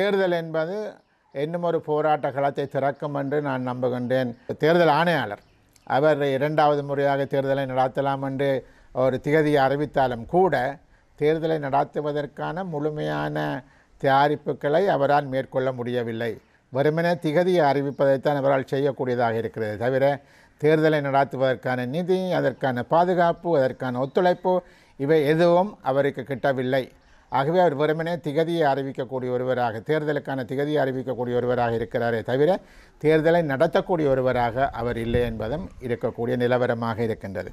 தேர்தல் என்பது இன்னும் ஒரு போராட்ட களத்தை திறக்கும் என்று நான் நம்புகின்றேன் தேர்தல் ஆணையாளர் அவர் இரண்டாவது முறையாக தேர்தலை நடத்தலாம் என்று ஒரு திகதியை அறிவித்தாலும் கூட தேர்தலை நடத்துவதற்கான முழுமையான தயாரிப்புகளை அவரால் மேற்கொள்ள முடியவில்லை வெறுமனே திகதியை அறிவிப்பதைத்தான் அவரால் செய்யக்கூடியதாக இருக்கிறது தவிர தேர்தலை நடத்துவதற்கான நிதி அதற்கான பாதுகாப்பு அதற்கான ஒத்துழைப்பு இவை எதுவும் அவருக்கு கிட்டவில்லை ஆகவே அவர் வெறுமனே திகதியை அறிவிக்கக்கூடிய ஒருவராக தேர்தலுக்கான திகதியை அறிவிக்கக்கூடிய ஒருவராக இருக்கிறாரே தவிர தேர்தலை நடத்தக்கூடிய ஒருவராக அவர் இல்லை என்பதும் இருக்கக்கூடிய நிலவரமாக இருக்கின்றது